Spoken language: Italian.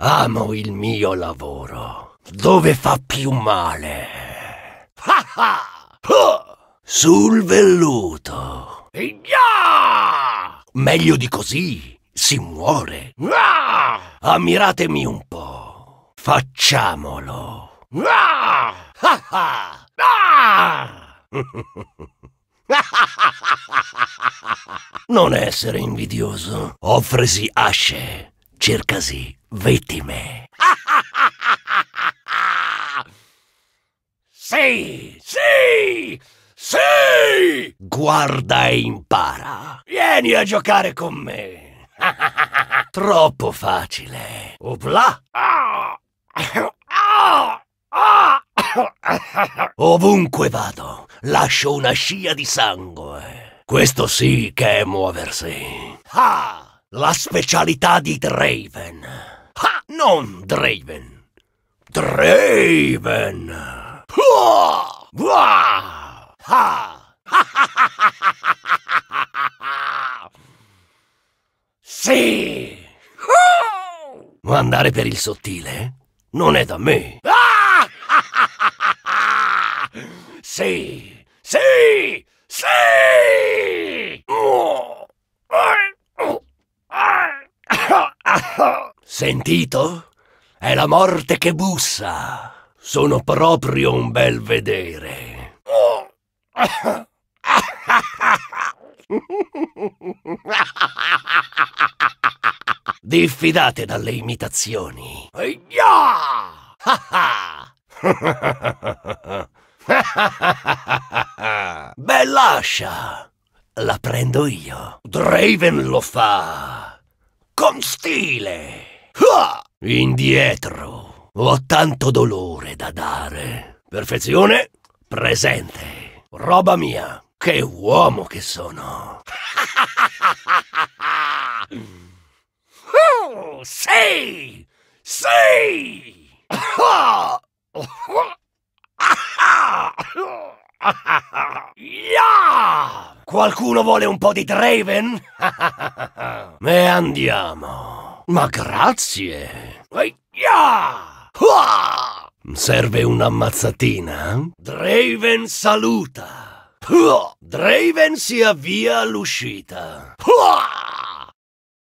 Amo il mio lavoro. Dove fa più male? Sul velluto. Meglio di così si muore. Ammiratemi un po'. Facciamolo. Non essere invidioso. Offresi asce cercasi vittime. sì, sì, sì! Guarda e impara. Vieni a giocare con me. Troppo facile. Opla! Ovunque vado, lascio una scia di sangue. Questo sì che è muoversi. Ah! la specialità di Draven. Ah, non Draven. Draven. Ah! Ah! Ah! Sì! Ma andare per il sottile non è da me. Ah! Sì! Sì! Sì! Oh! Sentito? È la morte che bussa. Sono proprio un bel vedere. Diffidate dalle imitazioni. Bell'ascia! La prendo io. Draven lo fa con stile. Indietro. Ho tanto dolore da dare. Perfezione, presente. Roba mia. Che uomo che sono. oh, sì! Sì! yeah! Qualcuno vuole un po' di Draven? E andiamo. Ma grazie. Serve un'ammazzatina? Eh? Draven saluta. Draven si avvia all'uscita. Hua!